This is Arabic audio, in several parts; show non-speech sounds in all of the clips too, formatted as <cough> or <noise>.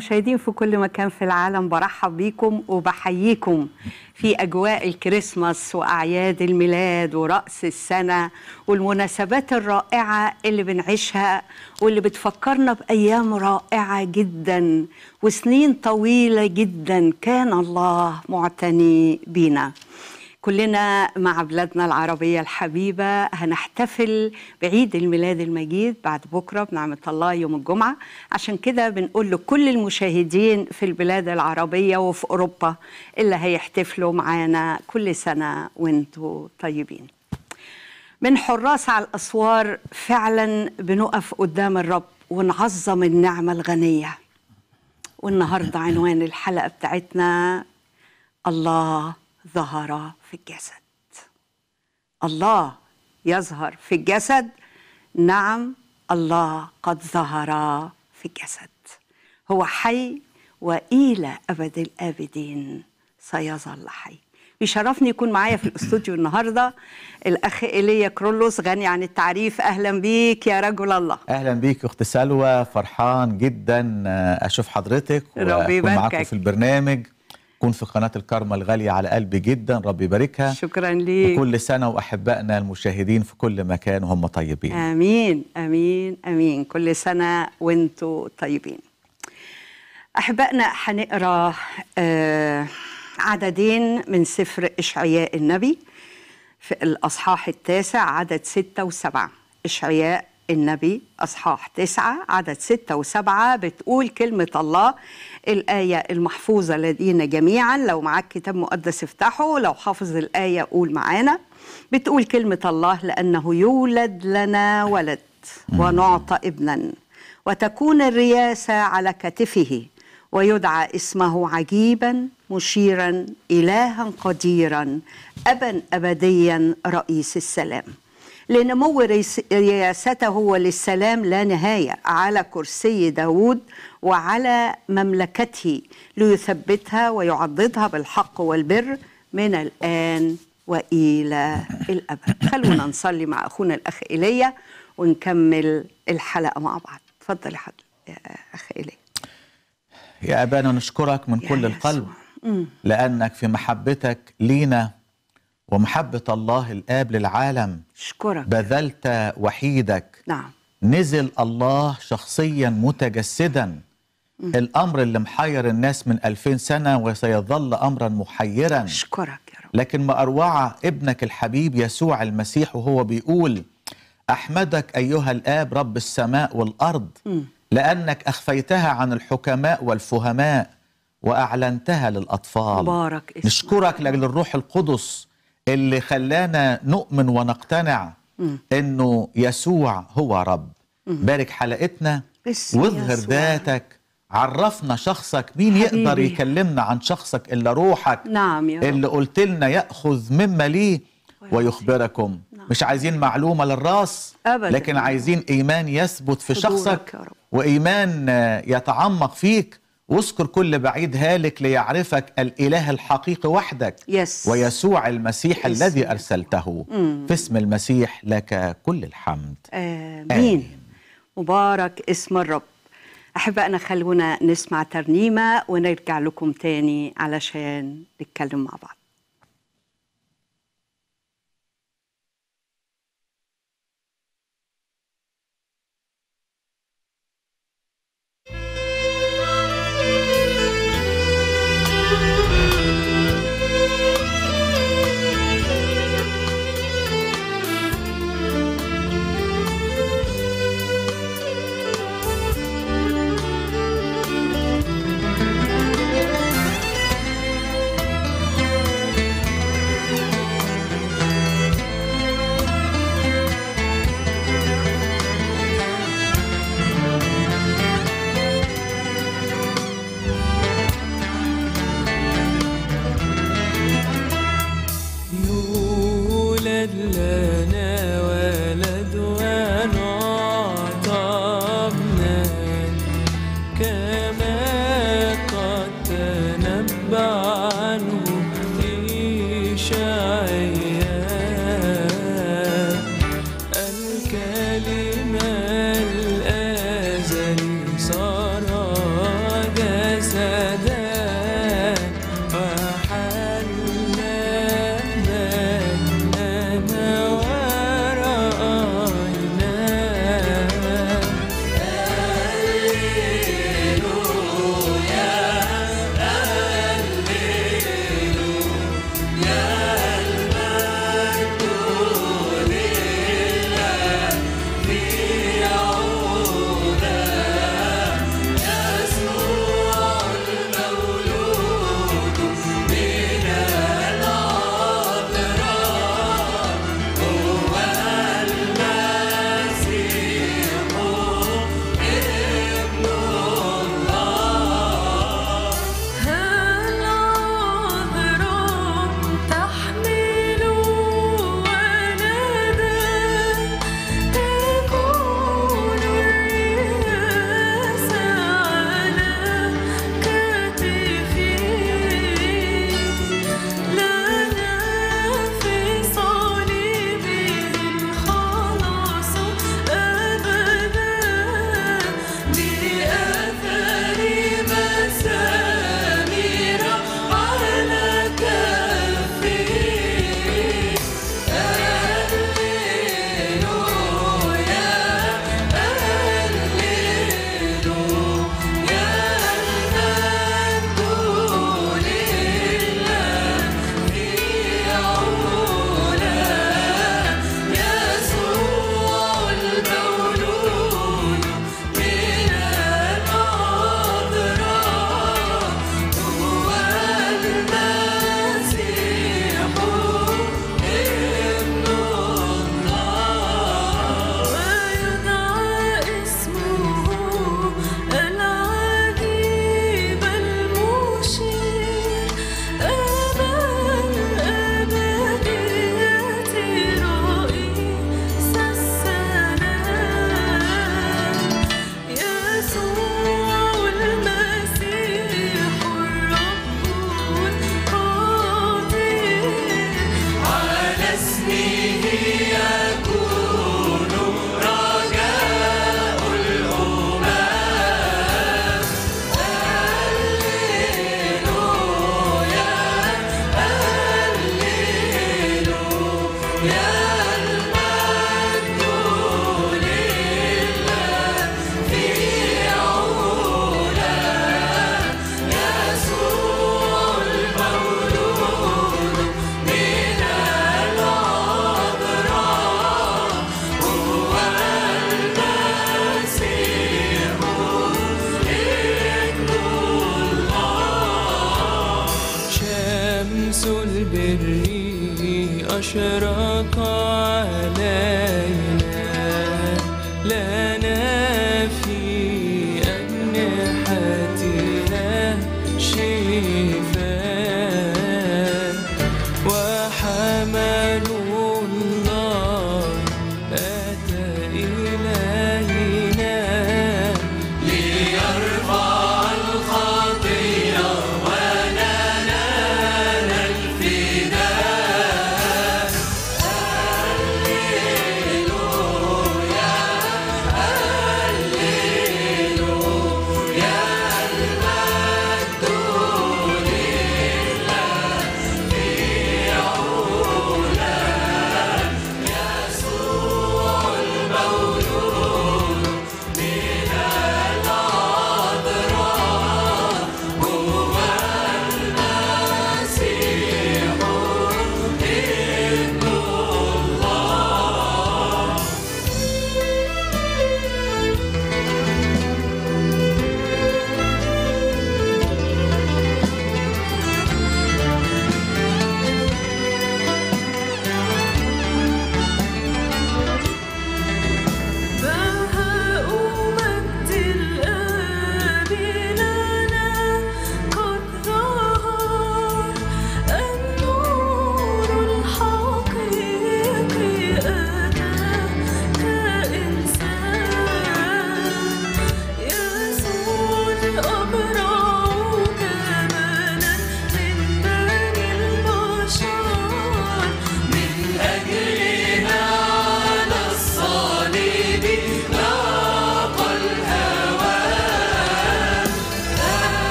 مشاهدين في كل مكان في العالم برحب بيكم وبحييكم في أجواء الكريسماس وأعياد الميلاد ورأس السنة والمناسبات الرائعة اللي بنعيشها واللي بتفكرنا بأيام رائعة جدا وسنين طويلة جدا كان الله معتني بينا كلنا مع بلادنا العربية الحبيبة هنحتفل بعيد الميلاد المجيد بعد بكرة بنعمة الله يوم الجمعة عشان كده بنقول لكل المشاهدين في البلاد العربية وفي أوروبا اللي هيحتفلوا معانا كل سنة وانتوا طيبين من حراس على الأسوار فعلا بنقف قدام الرب ونعظم النعمة الغنية والنهاردة عنوان الحلقة بتاعتنا الله ظهر في الجسد الله يظهر في الجسد نعم الله قد ظهر في الجسد هو حي والى ابد الابدين سيظل حي بيشرفني يكون معايا في الاستوديو النهارده الاخ ايليا كرولوس غني عن التعريف اهلا بيك يا رجل الله اهلا بيك اخت سلوى فرحان جدا اشوف حضرتك ومعاكم في البرنامج تكون في قناة الكرمة الغالية على قلبي جدا ربي يباركها شكرا لي وكل سنة وأحبائنا المشاهدين في كل مكان وهم طيبين آمين آمين آمين كل سنة وانتوا طيبين أحبائنا هنقرأ آه عددين من سفر إشعياء النبي في الأصحاح التاسع عدد ستة وسبعة إشعياء النبي أصحاح تسعة عدد ستة وسبعة بتقول كلمة الله الآية المحفوظة لدينا جميعا لو معاك كتاب مقدس افتحه لو حافظ الآية قول معانا بتقول كلمة الله لأنه يولد لنا ولد ونعطى ابنا وتكون الرياسة على كتفه ويدعى اسمه عجيبا مشيرا إلها قديرا أبا أبديا رئيس السلام لنمو رياسته للسلام لا نهاية على كرسي داود وعلى مملكته ليثبتها ويعضدها بالحق والبر من الآن وإلى الأبد خلونا نصلي مع أخونا الأخ إيليا ونكمل الحلقة مع بعض تفضل يا أخ إيليا يا أبانا نشكرك من كل القلب لأنك في محبتك لينا ومحبة الله الآب للعالم أشكرك بذلت وحيدك نعم نزل الله شخصيا متجسدا مم. الأمر اللي محير الناس من ألفين سنة وسيظل أمرا محيرا أشكرك يا رب لكن ما أروع ابنك الحبيب يسوع المسيح وهو بيقول أحمدك أيها الآب رب السماء والأرض مم. لأنك أخفيتها عن الحكماء والفهماء وأعلنتها للأطفال بارك نشكرك لأجل الروح القدس اللي خلانا نؤمن ونقتنع انه يسوع هو رب بارك حلقتنا واظهر ذاتك عرفنا شخصك مين حبيبي. يقدر يكلمنا عن شخصك الا روحك نعم يا رب. اللي قلت لنا ياخذ مما ليه ويخبركم نعم. مش عايزين معلومه للراس أبداً. لكن عايزين ايمان يثبت في شخصك وايمان يتعمق فيك واذكر كل بعيد هالك ليعرفك الاله الحقيقي وحدك يس. ويسوع المسيح يس. الذي ارسلته مم. Mm. في اسم المسيح لك كل الحمد امين, آمين. مبارك اسم الرب احبائنا خلونا نسمع ترنيمه ونرجع لكم تاني علشان نتكلم مع بعض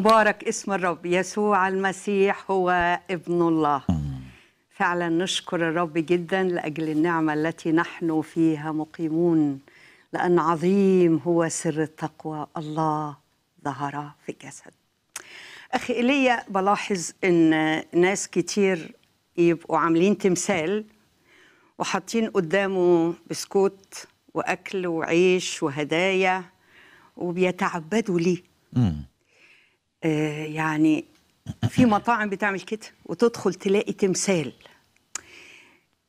مبارك اسم الرب يسوع المسيح هو ابن الله فعلا نشكر الرب جدا لاجل النعمه التي نحن فيها مقيمون لان عظيم هو سر التقوى الله ظهر في جسد اخي ايليا بلاحظ ان ناس كتير يبقوا عاملين تمثال وحاطين قدامه بسكوت واكل وعيش وهدايا وبيتعبدوا ليه آه، يعني في مطاعم بتعمل كده وتدخل تلاقي تمثال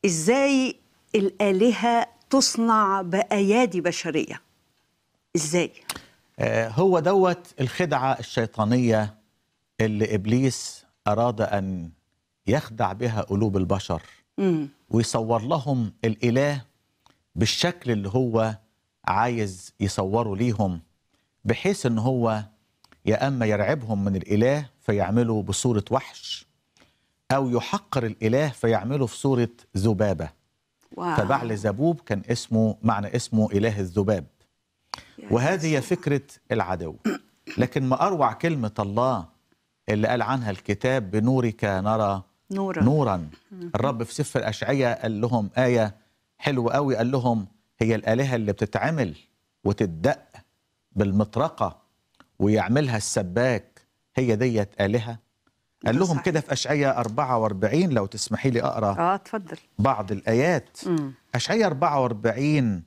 ازاي الالهه تصنع بايادي بشريه ازاي آه، هو دوت الخدعه الشيطانيه اللي ابليس اراد ان يخدع بها قلوب البشر ويصور لهم الاله بالشكل اللي هو عايز يصوره ليهم بحيث ان هو يا اما يرعبهم من الاله فيعملوا بصوره وحش او يحقر الاله فيعملوا في صوره ذبابه فبعل زبوب كان اسمه معنى اسمه اله الذباب وهذه هي فكره العدو لكن ما اروع كلمه الله اللي قال عنها الكتاب بنورك نرى نورا, نورا. الرب في سفر اشعياء قال لهم ايه حلوه قوي قال لهم هي الالهه اللي بتتعمل وتدق بالمطرقه ويعملها السباك هي ديت آلهة قال لهم كده في أشعية 44 لو تسمحي لي أقرأ آه تفضل بعض الآيات أشعية 44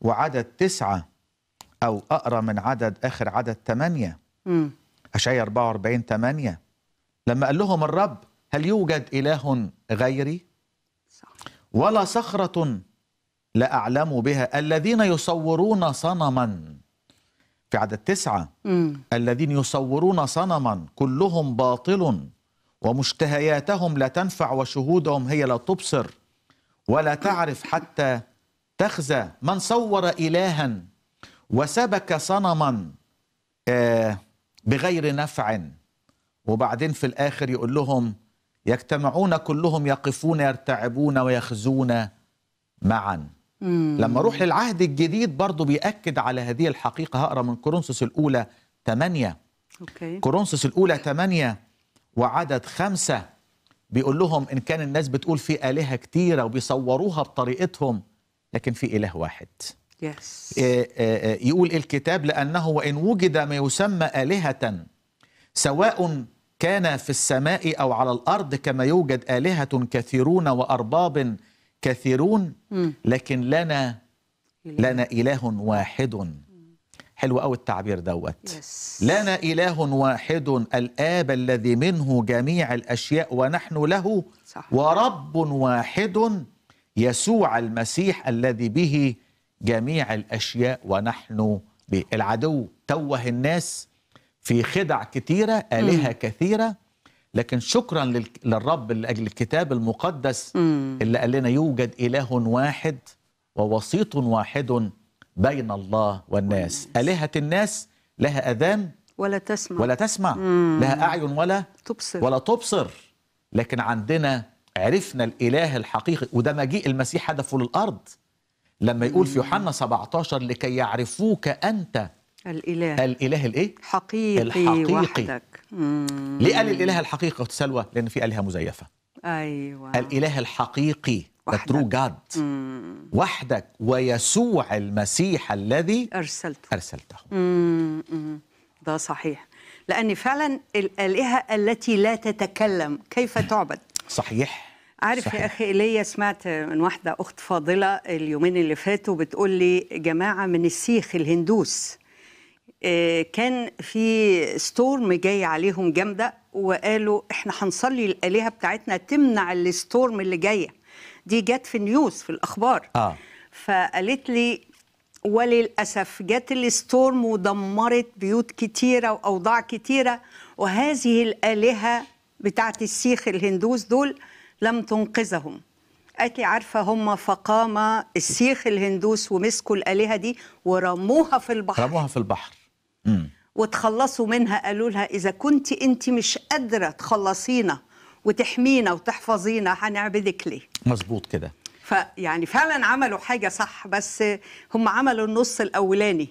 وعدد تسعة أو أقرأ من عدد آخر عدد ثمانية أشعية 44 ثمانية لما قال لهم الرب هل يوجد إله غيري صح. ولا صخرة لا أعلم بها الذين يصورون صنما في عدد تسعة م. الذين يصورون صنما كلهم باطل ومشتهياتهم لا تنفع وشهودهم هي لا تبصر ولا تعرف حتى تخزى من صور إلها وسبك صنما آه، بغير نفع وبعدين في الآخر يقول لهم يجتمعون كلهم يقفون يرتعبون ويخزون معا مم. لما اروح للعهد الجديد برضه بيأكد على هذه الحقيقة هقرا من كورنثوس الأولى 8 أوكي. كورنثوس الأولى 8 وعدد خمسة بيقول لهم إن كان الناس بتقول في آلهة كتيرة وبيصوروها بطريقتهم لكن في إله واحد yes. آه، آه، آه، يقول الكتاب لأنه وإن وجد ما يسمى آلهة سواء كان في السماء أو على الأرض كما يوجد آلهة كثيرون وأرباب كثيرون لكن لنا لنا إله واحد حلو قوي التعبير دوت لنا إله واحد الآب الذي منه جميع الأشياء ونحن له ورب واحد يسوع المسيح الذي به جميع الأشياء ونحن به العدو توه الناس في خدع كثيرة آلهة كثيرة لكن شكرا للرب لاجل الكتاب المقدس مم. اللي قال لنا يوجد اله واحد ووسيط واحد بين الله والناس الهه الناس لها اذان ولا تسمع ولا تسمع مم. لها اعين ولا تبصر ولا تبصر لكن عندنا عرفنا الاله الحقيقي وده مجيء المسيح هدفه للارض لما يقول في يوحنا 17 لكي يعرفوك انت الاله الاله الايه حقيقي, الحقيقي وحدك ليه قال الاله الحقيقي سلوى لان في الهه مزيفه ايوه الاله الحقيقي ترو جاد وحدك ويسوع المسيح الذي ارسلته ارسلته مم. ده صحيح لان فعلا الالهه التي لا تتكلم كيف تعبد صحيح عارف صحيح. يا اخي ليا سمعت من واحده اخت فاضله اليومين اللي فاتوا بتقول لي جماعه من السيخ الهندوس آه، كان في ستورم جاي عليهم جامده وقالوا احنا هنصلي الالهه بتاعتنا تمنع الستورم اللي جايه دي جت في النيوز في الاخبار آه. فقالت لي وللاسف جت الستورم ودمرت بيوت كتيره واوضاع كتيره وهذه الالهه بتاعت السيخ الهندوس دول لم تنقذهم قالت لي عارفه هم فقام السيخ الهندوس ومسكوا الالهه دي ورموها في البحر رموها في البحر وتخلصوا منها قالوا لها إذا كنت أنت مش قادرة تخلصينا وتحمينا وتحفظينا هنعبدك ليه مظبوط كده فيعني فعلا عملوا حاجة صح بس هم عملوا النص الأولاني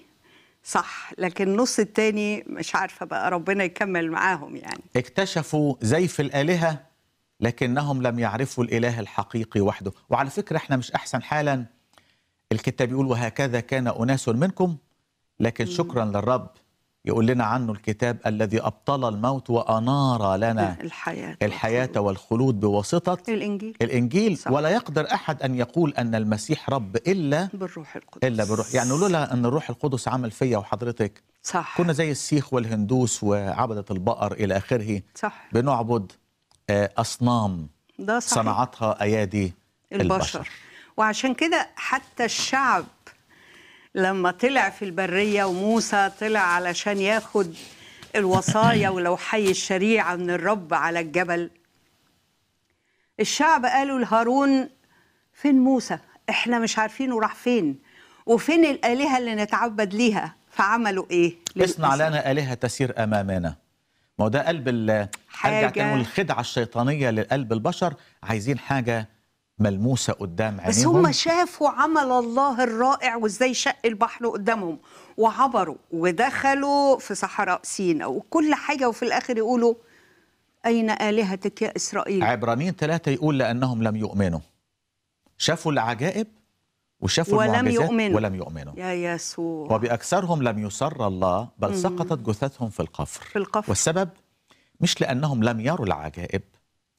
صح لكن النص الثاني مش عارفة بقى ربنا يكمل معاهم يعني اكتشفوا زيف الآلهة لكنهم لم يعرفوا الإله الحقيقي وحده وعلى فكرة احنا مش أحسن حالا الكتاب بيقول وهكذا كان أناس منكم لكن شكرا للرب يقول لنا عنه الكتاب الذي أبطل الموت وأنار لنا الحياة, الحياة والخلود بواسطة الإنجيل, الإنجيل صح. ولا يقدر أحد أن يقول أن المسيح رب إلا بالروح القدس إلا بالروح يعني لولا أن الروح القدس عمل فيا وحضرتك صح كنا زي السيخ والهندوس وعبدة البقر إلى آخره صح بنعبد آه، أصنام ده صحيح. صنعتها أيادي البشر, البشر. وعشان كده حتى الشعب لما طلع في البرية وموسى طلع علشان ياخد الوصايا ولوحي الشريعة من الرب على الجبل الشعب قالوا لهارون فين موسى احنا مش عارفين وراح فين وفين الآلهة اللي نتعبد ليها فعملوا ايه اصنع لنا آلهة تسير أمامنا ما هو ده قلب ال... حاجة الخدعة الشيطانية لقلب البشر عايزين حاجة ملموسه قدام عينيهم بس هم شافوا عمل الله الرائع وازاي شق البحر قدامهم وعبروا ودخلوا في صحراء سيناء وكل حاجه وفي الاخر يقولوا اين الهتك يا اسرائيل عبرانيين ثلاثه يقول لانهم لم يؤمنوا شافوا العجائب وشافوا ولم المعجزات يؤمنوا. ولم يؤمنوا يا يسوع وبأكثرهم لم يسر الله بل مم. سقطت جثثهم في القفر في القفر والسبب مش لأنهم لم يروا العجائب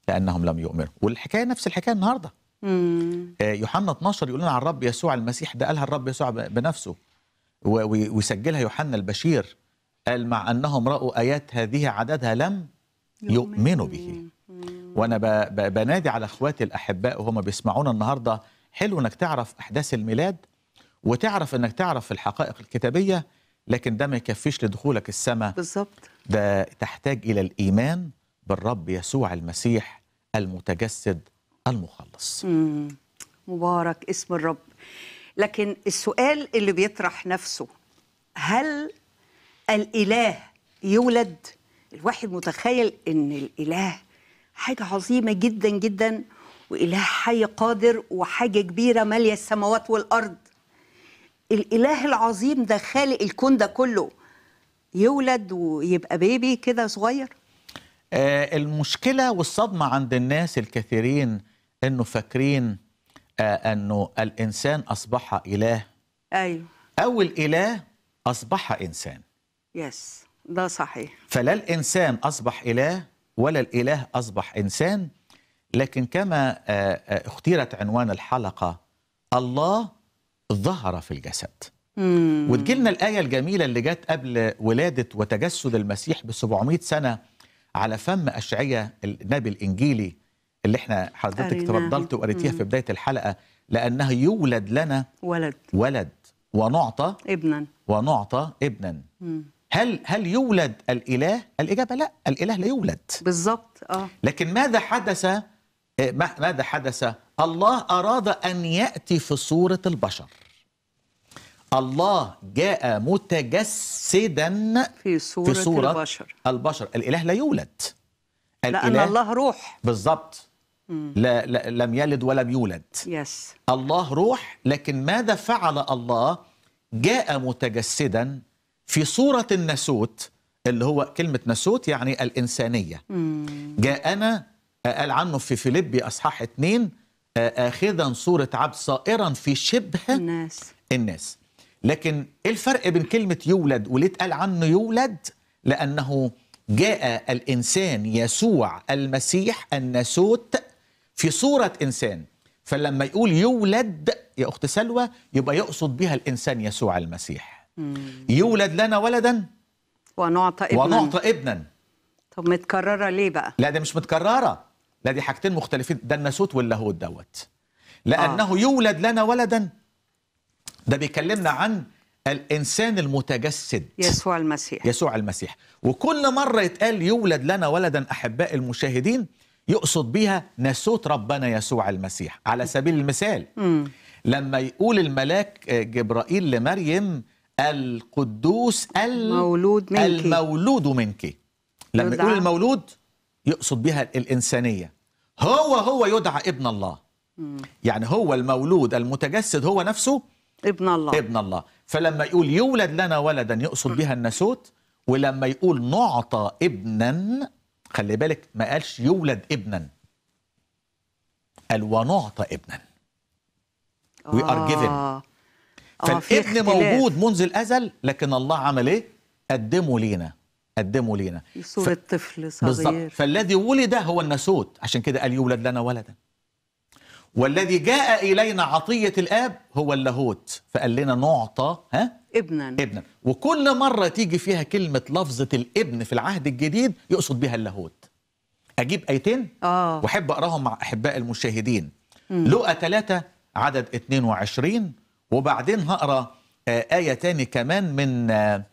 لأنهم لم يؤمنوا والحكاية نفس الحكاية النهارده آه، يوحنا 12 يقول لنا عن الرب يسوع المسيح ده قالها الرب يسوع بنفسه ويسجلها يوحنا البشير قال مع انهم راوا ايات هذه عددها لم يؤمنوا به وانا بنادي على اخواتي الاحباء وهم بيسمعونا النهارده حلو انك تعرف احداث الميلاد وتعرف انك تعرف الحقائق الكتابيه لكن ده ما يكفيش لدخولك السماء بالظبط ده تحتاج الى الايمان بالرب يسوع المسيح المتجسد المخلص مم. مبارك اسم الرب لكن السؤال اللي بيطرح نفسه هل الاله يولد الواحد متخيل ان الاله حاجه عظيمه جدا جدا واله حي قادر وحاجه كبيره ماليه السماوات والارض الاله العظيم ده خالق الكون ده كله يولد ويبقى بيبي كده صغير آه المشكله والصدمه عند الناس الكثيرين انه فاكرين آه انه الانسان اصبح اله ايوه او الاله اصبح انسان يس ده صحيح فلا الانسان اصبح اله ولا الاله اصبح انسان لكن كما آه، آه، اختيرت عنوان الحلقه الله ظهر في الجسد وتجيلنا الايه الجميله اللي جت قبل ولاده وتجسد المسيح ب 700 سنه على فم اشعيا النبي الانجيلي اللي احنا حضرتك تفضلت وقريتيها في بدايه الحلقه لانه يولد لنا ولد ولد ونعطى ابنا ونعطى ابنا مم. هل هل يولد الاله؟ الاجابه لا، الاله لا يولد. بالظبط اه. لكن ماذا حدث إيه، ماذا حدث؟ الله اراد ان ياتي في صوره البشر. الله جاء متجسدا في صورة, في صورة البشر البشر الاله لا يولد لان الله روح بالظبط لا, لا لم يلد ولم يولد يس الله روح لكن ماذا فعل الله جاء متجسدا في صورة النسوت اللي هو كلمة نسوت يعني الإنسانية جاءنا قال عنه في فيليبي أصحاح اثنين آخذا صورة عبد صائرا في شبه الناس الناس لكن إيه الفرق بين كلمة يولد وليه اتقال عنه يولد لأنه جاء الإنسان يسوع المسيح الناسوت في صورة إنسان فلما يقول يولد يا أخت سلوى يبقى يقصد بها الإنسان يسوع المسيح مم. يولد لنا ولدا ونعطى ابنا ونعطى ابنا طب متكررة ليه بقى؟ لا ده مش متكررة لا دي حاجتين مختلفين ده الناسوت واللاهوت دوت لأنه آه. يولد لنا ولدا ده بيكلمنا عن الإنسان المتجسد يسوع المسيح يسوع المسيح وكل مرة يتقال يولد لنا ولدا أحباء المشاهدين يقصد بيها ناسوت ربنا يسوع المسيح على سبيل المثال لما يقول الملاك آه، جبرائيل لمريم القدوس المولود منك المولود منك لما يقول المولود يقصد بها الإنسانية هو هو يدعى ابن الله يعني هو المولود المتجسد هو نفسه ابن الله ابن الله فلما يقول يولد لنا ولدا يقصد بها الناسوت ولما يقول نعطى ابنا خلي بالك ما قالش يولد ابنا قال ونعطى ابنا وي ار جيفن فالابن موجود منذ الازل لكن الله عمل ايه قدمه لينا قدمه لينا صوره ف... طفل صغير بالظبط فالذي ولد هو الناسوت عشان كده قال يولد لنا ولدا والذي جاء إلينا عطية الآب هو اللاهوت فقال لنا نعطى ها؟ ابنا ابنا وكل مرة تيجي فيها كلمة لفظة الابن في العهد الجديد يقصد بها اللاهوت أجيب آيتين آه. وأحب أقراهم مع أحباء المشاهدين مم. لقى 3 عدد 22 وبعدين هقرا آه، آية تاني كمان من آه،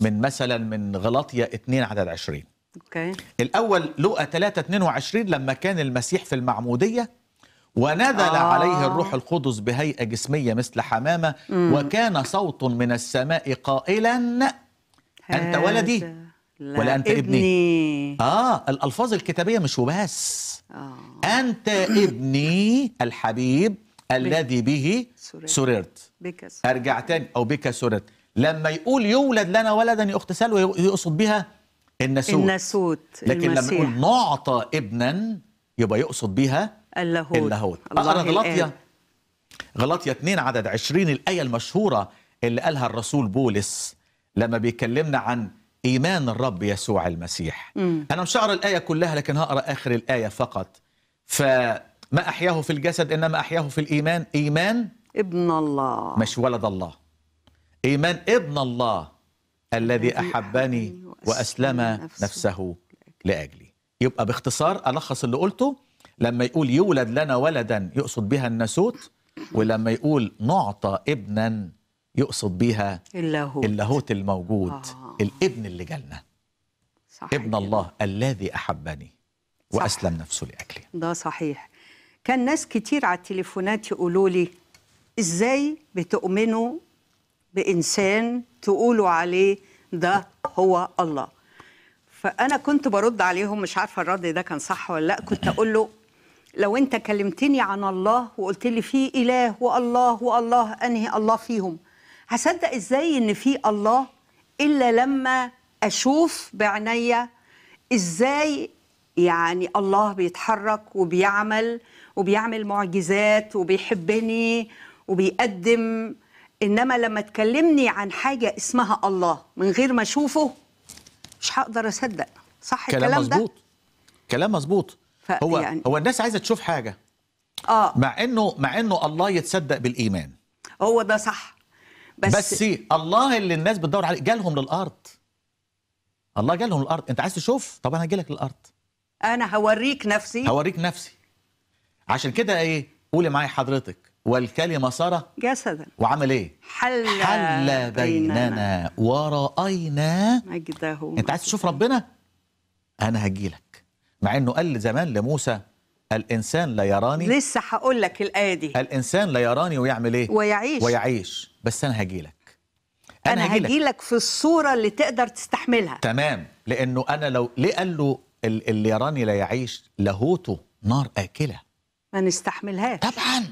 من مثلا من غلاطيا 2 عدد 20 اوكي الأول لقى 3 22 لما كان المسيح في المعمودية ونزل آه. عليه الروح القدس بهيئة جسمية مثل حمامة مم. وكان صوت من السماء قائلا أنت ولدي ولا أنت ابني. ابني آه الألفاظ الكتابية مش وبس آه. أنت ابني الحبيب الذي به سررت بك سررت أرجع تاني أو بك سررت لما يقول يولد لنا ولدا يا أخت سلوى يقصد بها النسوت النسوت لكن المسيح. لما يقول نعطى ابنا يبقى يقصد بها اللاهوت اللاهوت اقرا غلطيا غلطيا 2 عدد 20 الايه المشهوره اللي قالها الرسول بولس لما بيكلمنا عن ايمان الرب يسوع المسيح م. انا مش هقرا الايه كلها لكن هقرا اخر الايه فقط فما احياه في الجسد انما احياه في الايمان ايمان ابن الله مش ولد الله ايمان ابن الله الذي احبني واسلم نفسه لاجلي يبقى باختصار الخص اللي قلته لما يقول يولد لنا ولدا يقصد بها الناسوت ولما يقول نعطى ابنا يقصد بها اللاهوت اللاهوت الموجود آه. الابن اللي جالنا صحيح. ابن الله الذي أحبني وأسلم صح. نفسه لأجلي ده صحيح كان ناس كتير على التليفونات يقولوا لي إزاي بتؤمنوا بإنسان تقولوا عليه ده هو الله فأنا كنت برد عليهم مش عارفة الرد ده كان صح ولا لأ كنت أقول له لو انت كلمتني عن الله وقلت لي في اله والله والله انهي الله فيهم هصدق ازاي ان في الله الا لما اشوف بعناية ازاي يعني الله بيتحرك وبيعمل وبيعمل معجزات وبيحبني وبيقدم انما لما تكلمني عن حاجه اسمها الله من غير ما اشوفه مش هقدر اصدق صح كلام الكلام مزبوط. ده كلام مظبوط ف... هو يعني... هو الناس عايزه تشوف حاجه اه مع انه مع انه الله يتصدق بالايمان هو ده صح بس بس الله اللي الناس بتدور عليه جالهم للارض الله جالهم للارض انت عايز تشوف طب انا هجيلك للارض انا هوريك نفسي هوريك نفسي عشان كده ايه قولي معايا حضرتك والكلمه صار جسدا وعمل ايه حل, حل بيننا, بيننا ورأينا مجده انت عايز تشوف ربنا انا هجيلك مع انه قال زمان لموسى الانسان لا يراني لسه هقول لك الايه دي الانسان لا يراني ويعمل ايه ويعيش ويعيش بس انا هجي لك انا, أنا هجي لك في الصوره اللي تقدر تستحملها تمام لانه انا لو ليه قال له اللي يراني لا يعيش لاهوته نار اكله ما نستحملهاش طبعا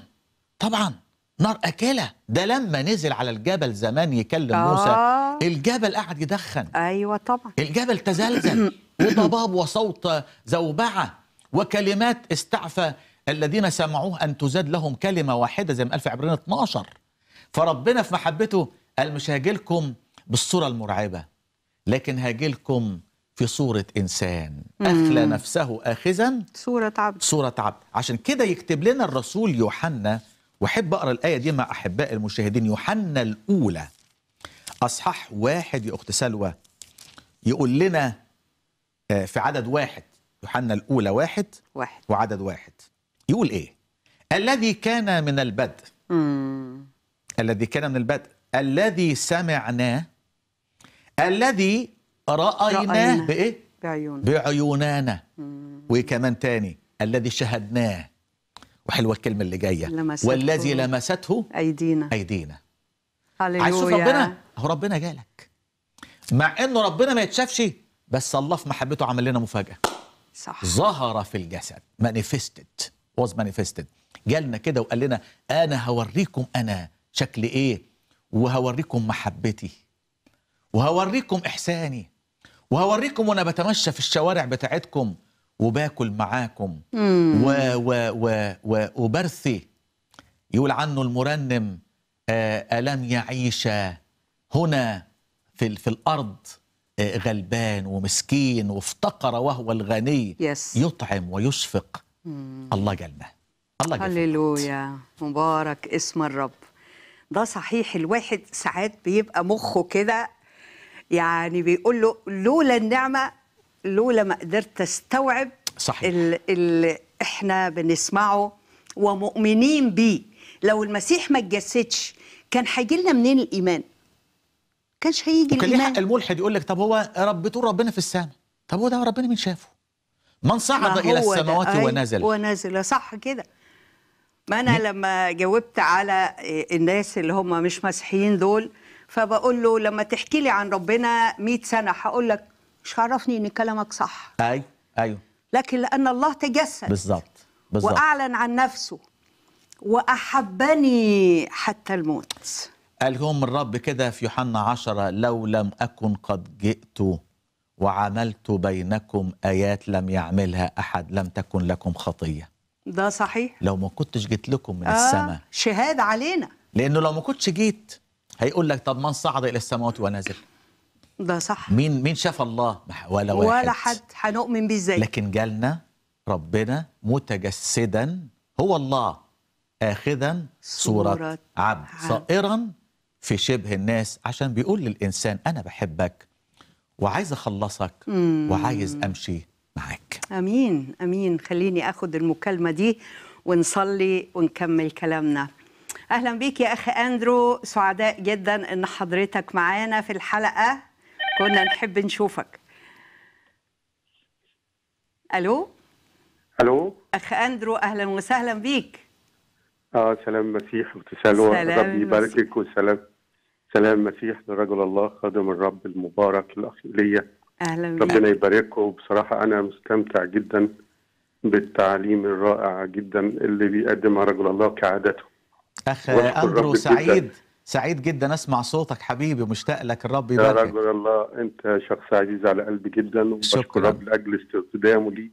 طبعا نار اكله ده لما نزل على الجبل زمان يكلم آه. موسى الجبل قعد يدخن ايوه طبعا الجبل تزلزل <clears throat> وضباب وصوت زوبعة وكلمات استعفى الذين سمعوه أن تزاد لهم كلمة واحدة زي ما قال في عبرين 12 فربنا في محبته قال مش هاجيلكم بالصورة المرعبة لكن هاجيلكم في صورة إنسان أخلى نفسه آخذا صورة عبد صورة عبد عشان كده يكتب لنا الرسول يوحنا وأحب أقرأ الآية دي مع أحباء المشاهدين يوحنا الأولى أصحاح واحد يا أخت سلوى يقول لنا آه، في عدد واحد يوحنا الأولى واحد, واحد وعدد واحد يقول إيه؟ الذي كان من البدء الذي كان من البدء الذي سمعناه الذي رأيناه, رأينا. بإيه؟ بعيون. بعيونانا وكمان تاني الذي شهدناه وحلوة الكلمة اللي جاية لمسته. والذي لمسته أيدينا أيدينا عايز تشوف ربنا هو ربنا جالك مع انه ربنا ما يتشافش بس الله في محبته عمل لنا مفاجاه صح ظهر في الجسد مانيفستد واز مانيفستد جالنا كده وقال لنا انا هوريكم انا شكل ايه وهوريكم محبتي وهوريكم احساني وهوريكم وانا بتمشى في الشوارع بتاعتكم وباكل معاكم و و و و وبرثي يقول عنه المرنم آه، ألم يعيش هنا في في الأرض آه، غلبان ومسكين وافتقر وهو الغني يس. يطعم ويشفق مم. الله جلنا الله جلنا هللويا مبارك اسم الرب ده صحيح الواحد ساعات بيبقى مخه كده يعني بيقول له لولا النعمه لولا ما قدرت استوعب صحيح اللي احنا بنسمعه ومؤمنين بيه لو المسيح ما اتجسدش كان هيجي لنا منين الايمان كانش هيجي وكان ليه حق الملحد يقول لك طب هو رب بتقول ربنا في السماء طب هو ده ربنا مين شافه من صعد الى السماوات أيوة، ونزل ونزل صح كده ما انا لما جاوبت على الناس اللي هم مش مسيحيين دول فبقول له لما تحكي لي عن ربنا 100 سنه هقول لك مش عرفني ان كلامك صح ايوه ايوه لكن لان الله تجسد بالظبط بالظبط واعلن عن نفسه واحبني حتى الموت قال يوم الرب كده في يوحنا عشرة لو لم أكن قد جئت وعملت بينكم آيات لم يعملها أحد لم تكن لكم خطية ده صحيح لو ما كنتش جيت لكم من آه السماء شهاد علينا لأنه لو ما كنتش جيت هيقول لك طب من صعد إلى السماوات ونزل ده صح مين مين شاف الله ولا واحد ولا حد هنؤمن بيه ازاي لكن جالنا ربنا متجسدا هو الله آخذا صورة, صورة عبد, عبد. صائرا في شبه الناس عشان بيقول للإنسان أنا بحبك وعايز أخلصك وعايز أمشي معاك أمين أمين خليني أخد المكالمة دي ونصلي ونكمل كلامنا أهلا بيك يا أخي أندرو سعداء جدا أن حضرتك معانا في الحلقة كنا نحب نشوفك ألو ألو أخ أندرو أهلا وسهلا بيك اه سلام مسيح وتسالوا ربي يباركك وسلام سلام المسيح لرجل الله خادم الرب المبارك الاخ ليا اهلا ربنا يبارككم وبصراحه انا مستمتع جدا بالتعليم الرائع جدا اللي بيقدمها رجل الله كعادته اخ اندرو سعيد جداً. سعيد جدا اسمع صوتك حبيبي مشتاق لك الرب يباركك يا رجل الله انت شخص عزيز على قلبي جدا وبشكر الرب لاجل استخدامه لي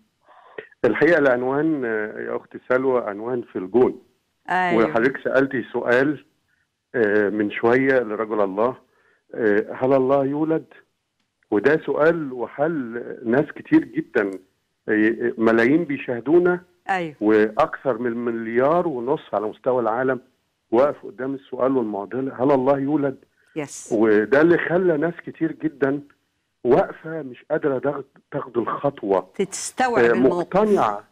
الحقيقه العنوان آه، يا اختي سلوى عنوان في الجون أيوه. وحضرتك سالتي سؤال آه، من شويه لرجل الله آه، هل الله يولد؟ وده سؤال وحل ناس كتير جدا آه، ملايين بيشاهدونا أيوه. واكثر من مليار ونص على مستوى العالم واقف قدام السؤال والمعضله هل الله يولد؟ يس وده اللي خلى ناس كتير جدا واقفه مش قادره تاخد الخطوه تستوعب مقتنعه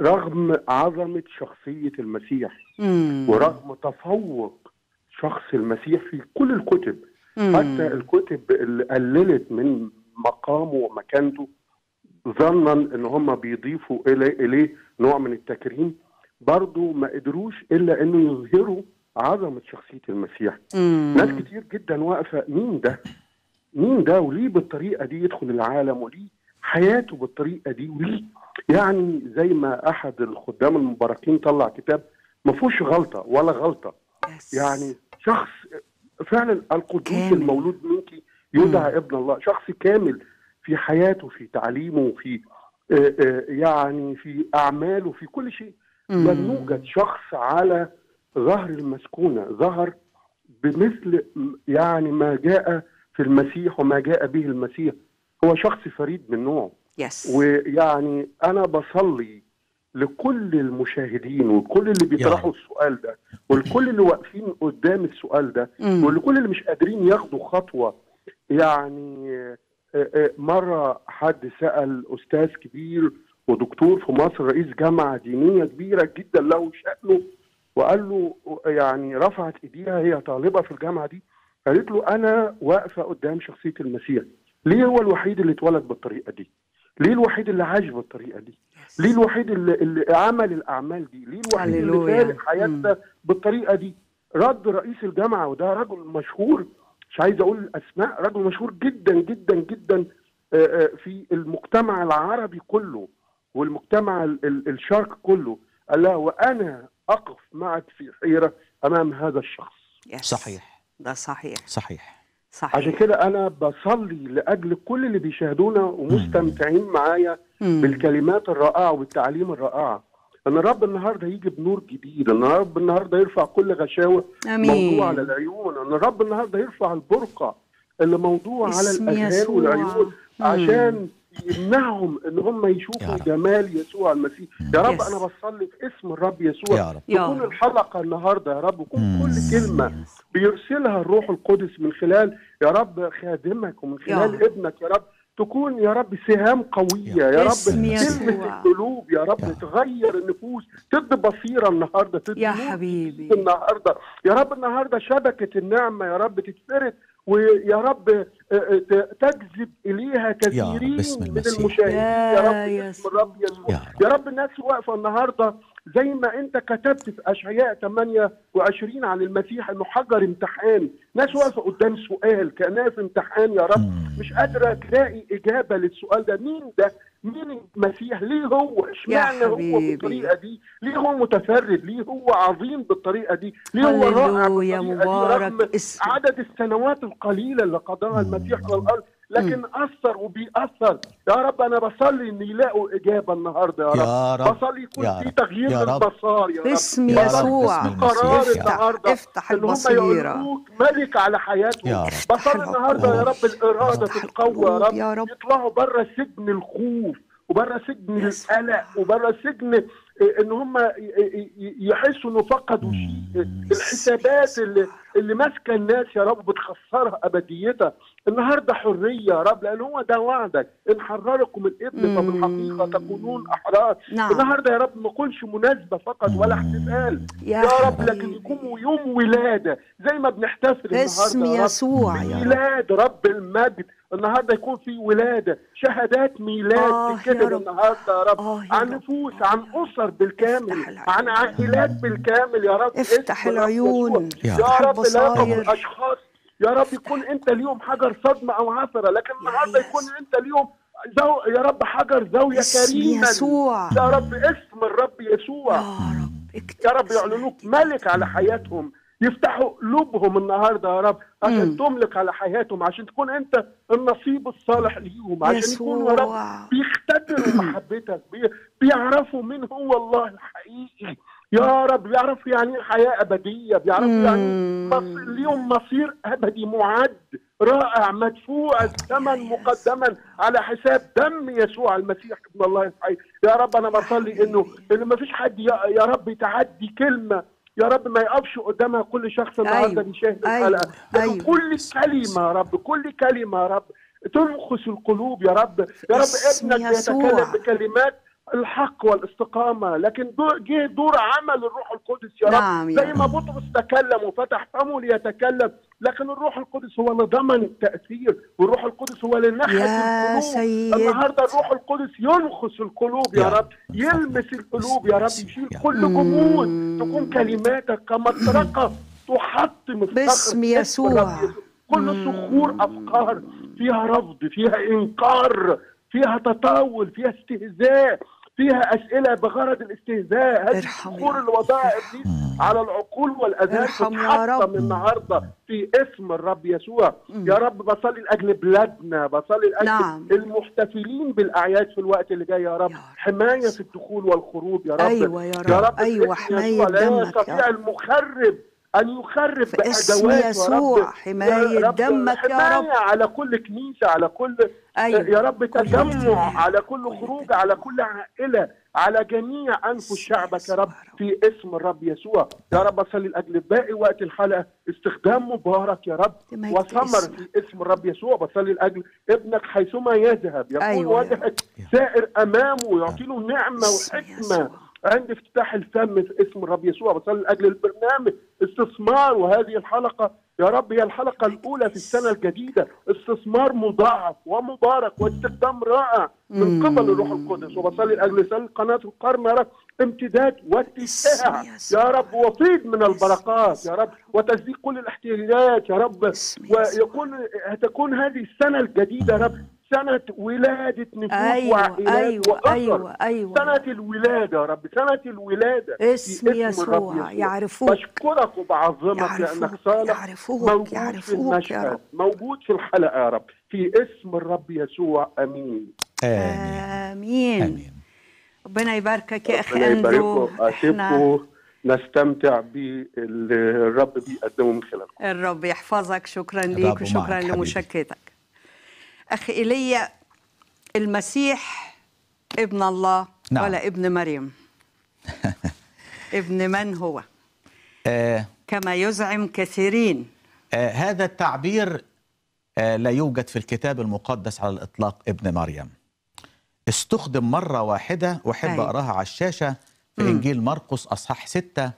رغم عظمه شخصيه المسيح مم. ورغم تفوق شخص المسيح في كل الكتب مم. حتى الكتب اللي قللت من مقامه ومكانته ظنا ان هم بيضيفوا اليه نوع من التكريم برضه ما قدروش الا انه يظهروا عظمه شخصيه المسيح مم. ناس كتير جدا واقفه مين ده مين ده وليه بالطريقه دي يدخل العالم وليه حياته بالطريقه دي وليه يعني زي ما احد الخدام المباركين طلع كتاب ما فيهوش غلطه ولا غلطه يعني شخص فعلا القدوس المولود منك يدعى ابن الله شخص كامل في حياته في تعليمه في آه، آه، يعني في اعماله في كل شيء لم يوجد شخص على ظهر المسكونه ظهر بمثل يعني ما جاء في المسيح وما جاء به المسيح هو شخص فريد من نوعه yes. ويعني انا بصلي لكل المشاهدين وكل اللي بيطرحوا السؤال ده ولكل اللي واقفين قدام السؤال ده ولكل اللي مش قادرين ياخدوا خطوه يعني آه، آه، مره حد سال استاذ كبير ودكتور في مصر رئيس جامعه دينيه كبيره جدا له شأنه وقال له يعني رفعت ايديها هي طالبه في الجامعه دي قالت له انا واقفه قدام شخصيه المسيح ليه هو الوحيد اللي اتولد بالطريقه دي؟ ليه الوحيد اللي عاش بالطريقه دي ليه الوحيد اللي, اللي عمل الاعمال دي ليه الوحيد اللي فارق حياتنا بالطريقه دي رد رئيس الجامعه وده رجل مشهور مش عايز اقول الاسماء رجل مشهور جدا جدا جدا آه، آه، في المجتمع العربي كله والمجتمع الشرق كله الا وانا اقف معك في حيره امام هذا الشخص صحيح ده صحيح صحيح صحيح. عشان كده انا بصلي لاجل كل اللي بيشاهدونا ومستمتعين معايا بالكلمات الرائعه والتعليم الرائعه ان الرب النهارده يجي بنور جديد ان الرب النهارده يرفع كل غشاوه أمين. موضوع على العيون ان الرب النهارده يرفع البرقه اللي موضوع على الاذهان والعيون عشان يمنعهم ان هم يشوفوا جمال يسوع المسيح يا رب يس. انا بصلي في اسم الرب يسوع يا رب. تكون الحلقه النهارده يا رب وكون كل mm. كلمه بيرسلها الروح القدس من خلال يا رب خادمك ومن خلال يا. ابنك يا رب تكون يا رب سهام قوية يا, يا رب تلمس القلوب يا رب يا. تغير النفوس تدي بصيرة النهاردة تدي يا حبيبي النهاردة يا رب النهاردة شبكة النعمة يا رب تتفرد ويا رب آه، آه، تجذب اليها كثيرين من المشاهدين يا رب يا, رب, رب, يا يا رب الناس واقفه النهارده زي ما انت كتبت في اشعياء 28 عن المسيح انه حجر امتحان ناس واقفه قدام سؤال كانها في امتحان يا رب مش قادره تلاقي اجابه للسؤال ده مين ده مين المسيح ليه هو اشمعنى هو بالطريقه دي ليه هو متفرد ليه هو عظيم بالطريقه دي ليه هو رائع يا مبارك. دي رغم عدد السنوات القليله اللي قضاها المسيح على الارض لكن م. اثر وبيأثر يا رب انا بصلي ان يلاقوا اجابه النهارده يا رب, يا رب. بصلي يكون في تغيير يا رب. للبصار يا رب باسم يسوع قرار النهارده افتح البصيره ان ملك على حياتهم يا رب. بصلي النهارده يا رب الاراده تتقوى يا رب, يا رب. يطلعوا بره سجن الخوف وبره سجن القلق وبره سجن إيه، ان هم يحسوا انه فقدوا شيء الحسابات اللي اللي ماسكه الناس يا رب بتخسرها ابديتها النهارده حريه يا رب لان هو ده وعدك ان حرركم الابن فبالحقيقه تكونون احرار نعم. النهارده يا رب ما تكونش مناسبه فقط ولا احتفال يا, يا رب لكن يكون يوم ولاده زي ما بنحتفل النهارده اسم يسوع يا رب ميلاد رب المجد النهارده يكون في ولاده شهادات ميلاد آه النهارده يا رب آه يا عن نفوس آه، عن اسر بالكامل عن عائلات بالكامل يا رب افتح العيون يا رب اللي اشخاص يا رب يكون انت اليوم حجر صدمه او عثره لكن النهارده يكون انت اليوم زو... يا رب حجر زاويه كريمه يسوع يا رب اسم الرب يسوع يا رب يا رب يعلنوك ملك على حياتهم يفتحوا قلوبهم النهارده يا رب عشان مم. تملك على حياتهم عشان تكون انت النصيب الصالح ليهم عشان يكونوا يا رب بيختبروا محبتك بيعرفوا مين هو الله الحقيقي يا رب بيعرفوا يعني حياه ابديه بيعرفوا يعني مصير ليهم مصير ابدي معد رائع مدفوع الثمن مقدما على حساب دم يسوع المسيح ابن الله الحي يا رب انا بصلي انه انه ما فيش حد يا رب يتعدي كلمه يا رب ما يقفش قدامها كل شخص أيوه، النهارده أيوه. بيشاهد أيوه. الحلقه أيوه. كل كلمه يا رب كل كلمه يا رب تنخس القلوب يا رب يا رب ابنك يتكلم بكلمات الحق والاستقامة لكن دور جه دور عمل الروح القدس يا رب نعم زي ما بطرس تكلم وفتح فمه ليتكلم لكن الروح القدس هو اللي ضمن التأثير والروح القدس هو اللي نخس القلوب النهاردة الروح القدس ينخس القلوب يا, يا رب يلمس القلوب يا رب يشيل كل جمود تكون كلماتك كمطرقة تحطم باسم يسوع كل صخور أفكار فيها رفض فيها إنكار فيها تطاول فيها استهزاء فيها اسئله بغرض الاستهزاء هذه الامور الوظائف دي على العقول حتى من النهارده في اسم الرب يسوع يا رب بصلي لاجل بلادنا بصلي لاجل نعم. المحتفلين بالاعياد في الوقت اللي جاي يا رب يا حمايه في الدخول والخروج يا رب ايوه يا رب, يا رب. ايوه حمايه دمك يا رب المخرب أن يخرب بأدوات يسوع حماية يا رب دمك حماية يا رب على كل كنيسة على كل أيوة. يا رب تجمع على كل خروج على كل عائلة على جميع أنفس شعبك يا رب في اسم الرب يسوع يا رب أصلي لأجل باقي وقت الحلقة استخدام مبارك يا رب وثمر في اسم الرب يسوع بصلي لأجل ابنك حيثما يذهب يكون أيوة وجهك سائر أمامه ويعطي له نعمة وحكمة عند افتتاح الفم في اسم الرب يسوع بصلي لاجل البرنامج استثمار وهذه الحلقه يا رب هي الحلقه الاولى في السنه الجديده استثمار مضاعف ومبارك واستخدام رائع من قبل الروح القدس وبصلي لاجل سل قناه القرن يا رب امتداد واتساع يا رب وفيد من البركات يا رب وتسديد كل الاحتياجات يا رب ويكون هتكون هذه السنه الجديده يا رب سنة ولادة نفوس أيوة وعائلات أيوة وأسر أيوة أيوة سنة الولادة يا رب سنة الولادة اسم, اسم يسوع, يعرفوك بشكرك وبعظمك لأنك صالح يعرفوك موجود يعرفوك في المشهد يا رب. موجود في الحلقة يا رب في اسم الرب يسوع أمين آمين آمين, ربنا يباركك يا أخي أندرو أسيبكم نستمتع بالرب بيقدمه من خلالكم الرب يحفظك شكرا ليك وشكرا لمشاركتك أخي إيليا المسيح ابن الله نعم. ولا ابن مريم <laughs> ابن من هو آه كما يزعم كثيرين آه هذا التعبير آه لا يوجد في الكتاب المقدس على الإطلاق ابن مريم استخدم مرة واحدة احب طيب. أقراها على الشاشة في م. إنجيل مرقس أصحاح ستة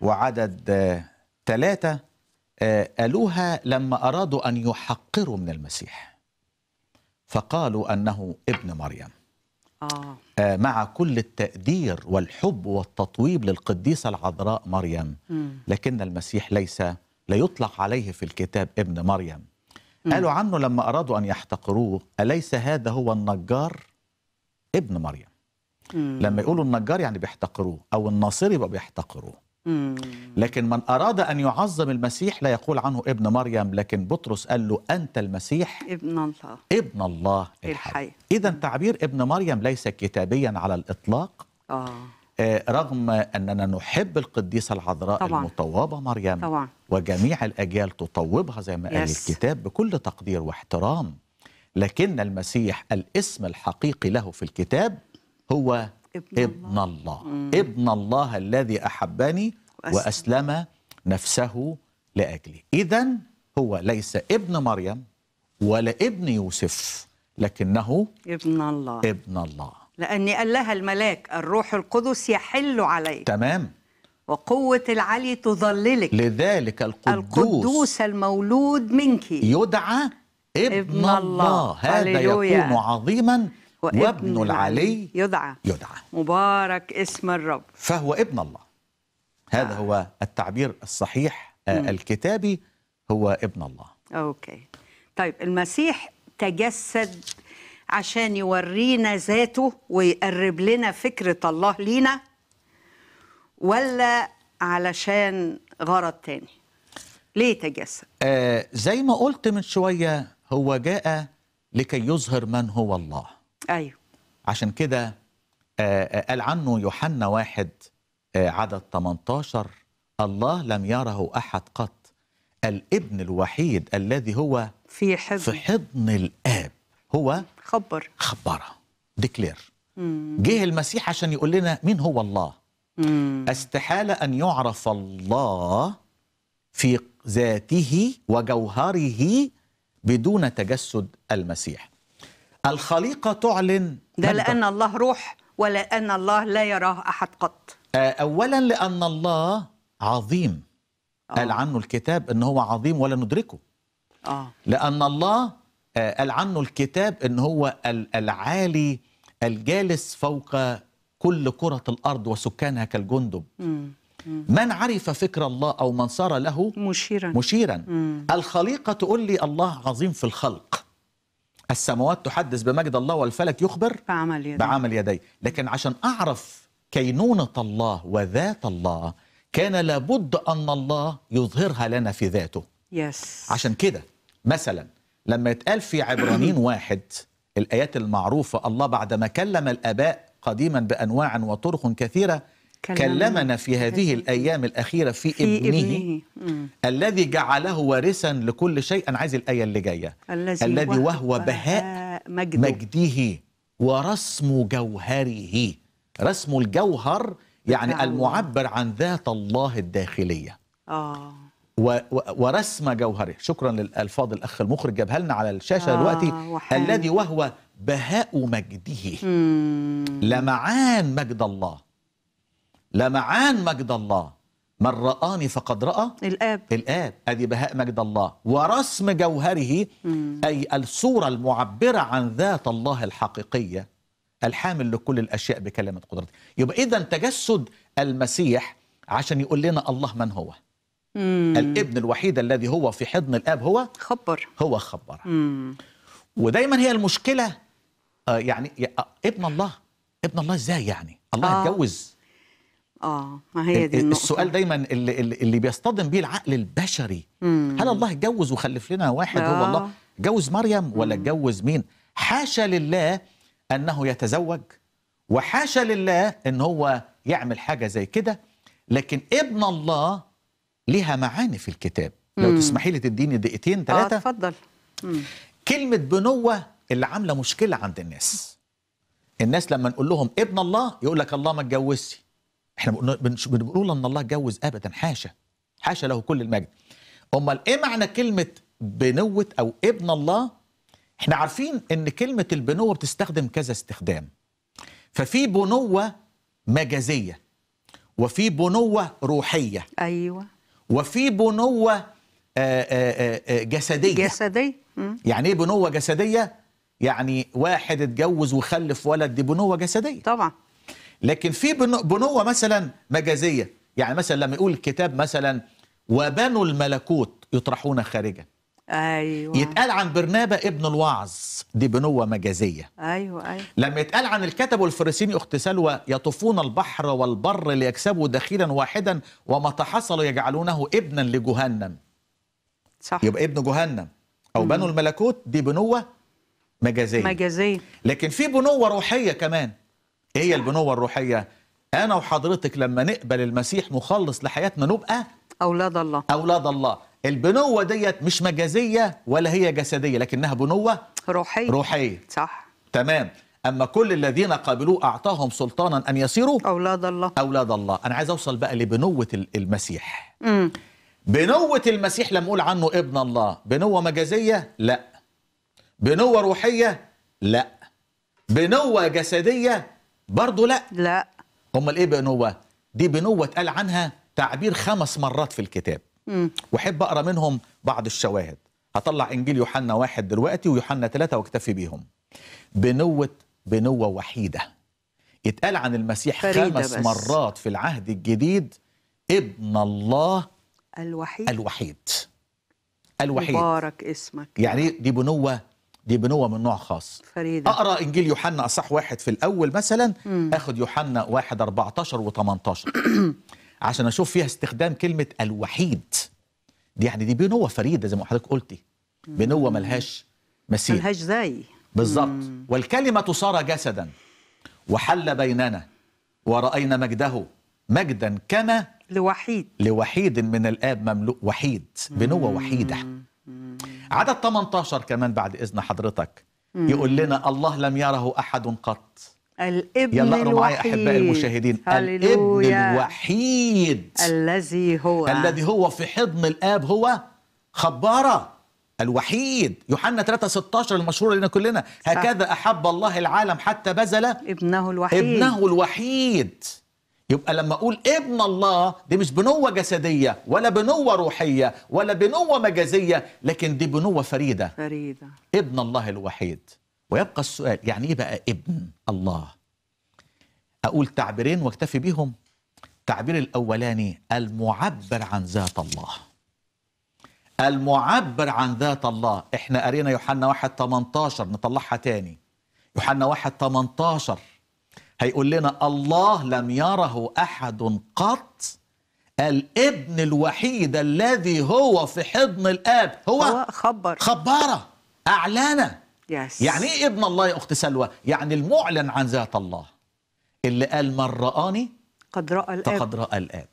وعدد آه، ثلاثة آه، قالوها لما أرادوا أن يحقروا من المسيح فقالوا أنه ابن مريم آه. آه. مع كل التقدير والحب والتطويب للقديسة العذراء مريم م. لكن المسيح ليس لا يطلق عليه في الكتاب ابن مريم م. قالوا عنه لما أرادوا أن يحتقروه أليس هذا هو النجار ابن مريم م. لما يقولوا النجار يعني بيحتقروه أو الناصر يبقى بيحتقروه لكن من أراد أن يعظم المسيح لا يقول عنه ابن مريم لكن بطرس قال له أنت المسيح ابن الله ابن الله الحي إذا تعبير ابن مريم ليس كتابيا على الإطلاق آه. آه رغم أننا نحب القديسة العذراء طبعا. المطوبة مريم طبعا. وجميع الأجيال تطوبها زي ما قال الكتاب بكل تقدير واحترام لكن المسيح الاسم الحقيقي له في الكتاب هو ابن, ابن الله, الله. ابن الله الذي أحبني وأسلم نفسه لأجلي إذا هو ليس ابن مريم ولا ابن يوسف لكنه ابن الله ابن الله لأني قال لها الملاك الروح القدس يحل عليك تمام وقوة العلي تظللك لذلك القدوس القدوس المولود منك يدعى ابن, ابن الله, الله. هذا يكون عظيما وابن العلي يدعى يدعى مبارك اسم الرب فهو ابن الله هذا آه. هو التعبير الصحيح آه، مم. الكتابي هو ابن الله اوكي طيب المسيح تجسد عشان يورينا ذاته ويقرب لنا فكرة الله لينا ولا علشان غرض تاني ليه تجسد؟ آه زي ما قلت من شوية هو جاء لكي يظهر من هو الله ايوه عشان كده آه، آه، قال عنه يوحنا واحد آه، عدد 18 الله لم يره احد قط الابن الوحيد الذي هو في حضن في حضن الاب هو خبر خبره ديكلير جه المسيح عشان يقول لنا مين هو الله مم. استحال ان يعرف الله في ذاته وجوهره بدون تجسد المسيح الخليقة تعلن ده لأن الله روح ولأن الله لا يراه أحد قط آه، أولا لأن الله عظيم قال آه. عنه الكتاب أنه هو عظيم ولا ندركه آه. لأن الله قال عنه الكتاب أنه هو العالي الجالس فوق كل كرة الأرض وسكانها كالجندب من عرف فكر الله أو من صار له مشيرا, مشيرا. الخليقة تقول لي الله عظيم في الخلق السماوات تحدث بمجد الله والفلك يخبر بعمل يدي. بعمل يدي لكن عشان أعرف كينونة الله وذات الله كان لابد أن الله يظهرها لنا في ذاته يس. عشان كده مثلا لما يتقال في عبرانين واحد الآيات المعروفة الله بعدما كلم الآباء قديما بأنواع وطرق كثيرة كلمنا في هذه الأيام الأخيرة في, في ابنه, ابنه. الذي جعله وارثا لكل شيء أنا عايز الآية اللي جاية الذي وهو بهاء مجده, مجده ورسم جوهره رسم الجوهر يعني المعبر عن ذات الله الداخلية آه. و و ورسم جوهره شكرا للألفاظ الأخ المخرج جابها لنا على الشاشة آه، دلوقتي الذي وهو بهاء مجده مم. لمعان مجد الله لمعان مجد الله من رآني فقد رأى الآب الآب أدي بهاء مجد الله ورسم جوهره مم. أي الصورة المعبرة عن ذات الله الحقيقية الحامل لكل الأشياء بكلمة قدرته يبقى إذا تجسد المسيح عشان يقول لنا الله من هو مم. الابن الوحيد الذي هو في حضن الآب هو خبر هو خبر مم. ودايما هي المشكلة آه يعني آه ابن الله ابن الله ازاي يعني الله آه. اتجوز اه ما هي دي النقطة. السؤال دايما اللي, اللي بيصطدم بيه العقل البشري مم. هل الله اتجوز وخلف لنا واحد آه. هو الله جوز مريم ولا اتجوز مين حاشا لله انه يتزوج وحاشا لله ان هو يعمل حاجه زي كده لكن ابن الله لها معاني في الكتاب لو تسمحي لي تديني دقيقتين ثلاثه اه اتفضل كلمه بنوه اللي عامله مشكله عند الناس الناس لما نقول لهم ابن الله يقول لك الله ما اتجوزش احنا بنقول ان الله اتجوز ابدا حاشا حاشا له كل المجد امال ايه معنى كلمه بنوه او ابن الله احنا عارفين ان كلمه البنوه بتستخدم كذا استخدام ففي بنوه مجازيه وفي بنوه روحيه ايوه وفي بنوه آه، آه، آه، جسديه جسديه يعني ايه بنوه جسديه يعني واحد اتجوز وخلف ولد دي بنوه جسديه طبعا لكن في بنوة مثلا مجازية يعني مثلا لما يقول الكتاب مثلا وبنو الملكوت يطرحون خارجا أيوة. يتقال عن برنابة ابن الوعظ دي بنوة مجازية أيوة أيوة. لما يتقال عن الكتب والفرسيني أخت سلوى يطوفون البحر والبر ليكسبوا دخيلا واحدا ومتى حصل يجعلونه ابنا لجهنم صح. يبقى ابن جهنم أو بنو الملكوت دي بنوة مجازية مجازية لكن في بنوة روحية كمان هي البنوة الروحية أنا وحضرتك لما نقبل المسيح مخلص لحياتنا نبقى أولاد الله أولاد الله البنوة ديت مش مجازية ولا هي جسدية لكنها بنوة روحية روحية صح تمام أما كل الذين قابلوه أعطاهم سلطانا أن يصيروا أولاد الله أولاد الله أنا عايز أوصل بقى لبنوة المسيح مم. بنوة المسيح لما أقول عنه ابن الله بنوة مجازية لا بنوة روحية لا بنوة جسدية برضه لا لا امال ايه بنوه دي بنوه اتقال عنها تعبير خمس مرات في الكتاب واحب اقرا منهم بعض الشواهد هطلع انجيل يوحنا واحد دلوقتي ويوحنا ثلاثة واكتفي بيهم بنوه بنوه وحيده اتقال عن المسيح خمس بس. مرات في العهد الجديد ابن الله الوحيد الوحيد الوحيد مبارك اسمك يعني إيه؟ دي بنوه دي بنوة من نوع خاص فريدة. أقرأ إنجيل يوحنا أصح واحد في الأول مثلا مم. أخد يوحنا واحد 14 و18 <clears throat> عشان أشوف فيها استخدام كلمة الوحيد دي يعني دي بنوة فريدة زي ما حضرتك قلتي بنوة ملهاش مثيل ملهاش زي بالظبط والكلمة صار جسدا وحل بيننا ورأينا مجده مجدا كما لوحيد لوحيد من الآب مملوء وحيد بنوة وحيدة عدد 18 كمان بعد إذن حضرتك يقول لنا الله لم يره أحد قط الابن يلا الوحيد معي احبائي المشاهدين الابن الوحيد الذي هو الذي هو في حضن الاب هو خباره الوحيد يوحنا 3 16 المشهور لنا كلنا هكذا احب الله العالم حتى بذل ابنه الوحيد ابنه الوحيد يبقى لما اقول ابن الله دي مش بنوه جسديه ولا بنوه روحيه ولا بنوه مجازيه لكن دي بنوه فريده فريده ابن الله الوحيد ويبقى السؤال يعني ايه بقى ابن الله اقول تعبيرين واكتفي بهم التعبير الاولاني المعبر عن ذات الله المعبر عن ذات الله احنا قرينا يوحنا واحد 18 نطلعها تاني يوحنا واحد 18 هيقول لنا الله لم يره أحد قط الابن الوحيد الذي هو في حضن الاب هو, هو خبر خباره اعلانه yes. يعني ايه ابن الله يا اخت سلوى يعني المعلن عن ذات الله اللي قال من رآني قد رأى الاب فقد رأى الاب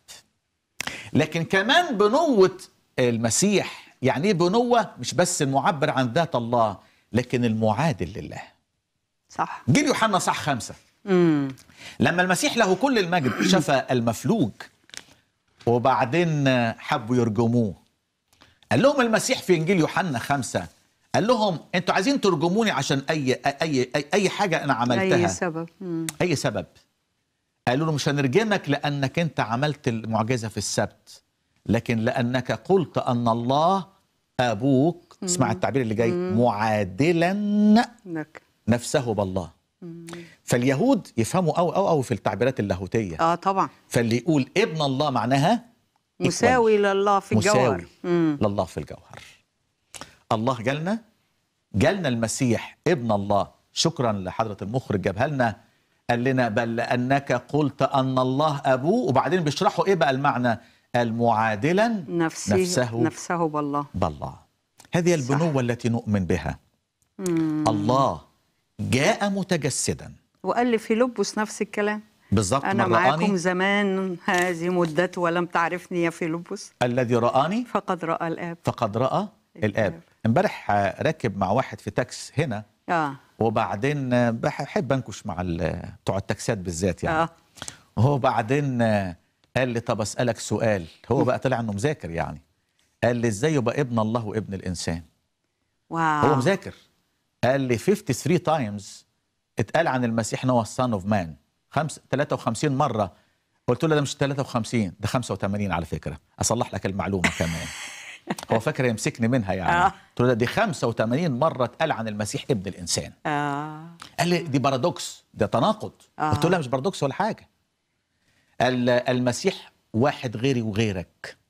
لكن كمان بنوة المسيح يعني ايه بنوة مش بس المعبر عن ذات الله لكن المعادل لله صح جيل يوحنا صح خمسة لما المسيح له كل المجد شفى المفلوج وبعدين حبوا يرجموه قال لهم المسيح في انجيل يوحنا خمسة قال لهم انتوا عايزين ترجموني عشان اي اي اي, أي حاجه انا عملتها اي سبب مم. اي سبب قالوا له مش هنرجمك لانك انت عملت المعجزه في السبت لكن لانك قلت ان الله ابوك اسمع التعبير اللي جاي معادلا نفسه بالله فاليهود يفهموا أو أو أو في التعبيرات اللاهوتية آه طبعا فاللي يقول ابن الله معناها مساوي لله في الجوهر مساوي لله في الجوهر الله جالنا جالنا المسيح ابن الله شكرا لحضرة المخرج جابها لنا قال لنا بل لأنك قلت أن الله أبوه وبعدين بيشرحوا إيه بقى المعنى المعادلا نفسه نفسه, نفسه بالله بالله هذه البنوة التي نؤمن بها مم. الله جاء متجسدا وقال لي لبس نفس الكلام بالظبط أنا معاكم زمان هذه مدته ولم تعرفني يا فيلبس الذي رآني فقد رأى الآب فقد رأى الآب امبارح راكب مع واحد في تاكس هنا آه. وبعدين بحب انكش مع بتوع التاكسات بالذات يعني آه. وبعدين قال لي طب اسالك سؤال هو بقى طلع انه مذاكر يعني قال لي ازاي يبقى ابن الله وابن الانسان واو. هو مذاكر قال لي 53 تايمز اتقال عن المسيح ان هو السان اوف مان 53 مره قلت له ده مش 53 ده 85 على فكره اصلح لك المعلومه كمان <laughs> هو فاكر يمسكني منها يعني آه. قلت له دي 85 مره اتقال عن المسيح ابن الانسان آه. قال لي دي بارادوكس ده تناقض آه. قلت له مش بارادوكس ولا حاجه قال المسيح واحد غيري وغيرك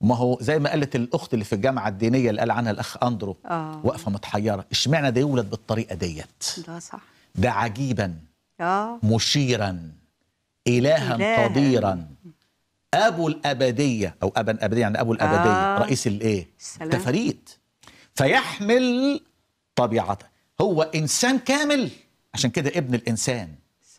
ما هو زي ما قالت الاخت اللي في الجامعه الدينيه اللي قال عنها الاخ اندرو آه. واقفه متحيره اشمعنى ده يولد بالطريقه ديت ده صح ده عجيبا آه. مشيرا الها, إلها. قديرا ابو الابديه او ابا الابديه يعني ابو الابديه آه. رئيس الايه التفاريد فيحمل طبيعته هو انسان كامل عشان كده ابن الانسان